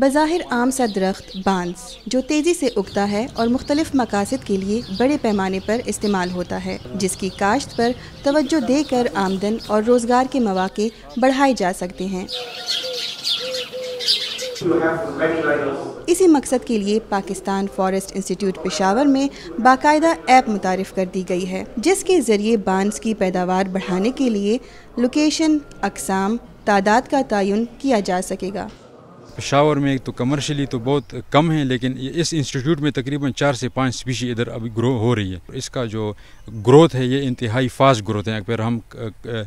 बज़ाहिर आम सा दरख्त बांस जो तेज़ी से उगता है और मुख्तलिफ मकासद के लिए बड़े पैमाने पर इस्तेमाल होता है जिसकी काश्त पर तवज्जो देकर आमदन और रोज़गार के मौाक़े बढ़ाए जा सकते हैं इसी मकसद के लिए पाकिस्तान फॉरेस्ट इंस्टीट्यूट पेशावर में बाकायदा ऐप मुतारफ कर दी गई है जिसके ज़रिए बांस की पैदावार बढ़ाने के लिए लोकेशन अकसाम तादाद का तयन किया जा सकेगा पेशावर में तो कमर्शली तो बहुत कम है लेकिन इस इंस्टीट्यूट में तकरीबन चार से पाँच स्पीशी इधर अभी ग्रो हो रही है इसका जो ग्रोथ है ये इंतहाई फास्ट ग्रोथ है अगर हम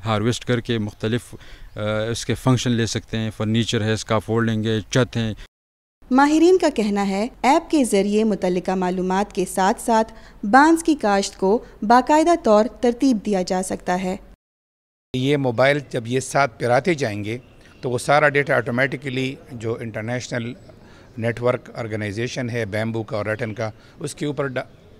हारवेस्ट करके मुख्तलिफ इसके फंक्शन ले सकते हैं फर्नीचर है इसका फोल्डिंग है छत है माहरीन का कहना है ऐप के ज़रिए मुतल मालूम के साथ साथ बांस की काश्त को बाकायदा तौर तरतीब दिया जा सकता है ये मोबाइल जब ये साथ पिराते जाएंगे तो वो सारा डेटा ऑटोमेटिकली जो इंटरनेशनल नेटवर्क ऑर्गेनाइजेशन है बैम्बू का और रटन का उसके ऊपर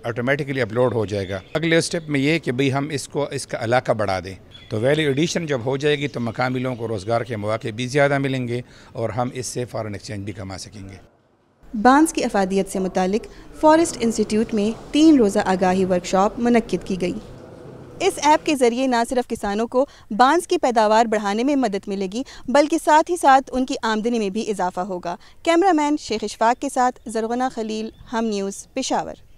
ऑटोमेटिकली अपलोड हो जाएगा अगले स्टेप में ये कि भाई हम इसको इसका इलाका बढ़ा दें तो वैल्यू एडिशन जब हो जाएगी तो मकामी लोगों को रोज़गार के मौके भी ज़्यादा मिलेंगे और हम इससे फ़ॉरन एक्सचेंज भी कमा सकेंगे बांस की अफादियत से मुतल फ़ॉरेस्ट इंस्टीट्यूट में तीन रोज़ा आगाही वर्कशॉप मनक़द की गई इस ऐप के ज़रिए ना सिर्फ किसानों को बांस की पैदावार बढ़ाने में मदद मिलेगी बल्कि साथ ही साथ उनकी आमदनी में भी इजाफा होगा कैमरामैन शेख इशफाक के साथ जरगना खलील हम न्यूज़ पेशावर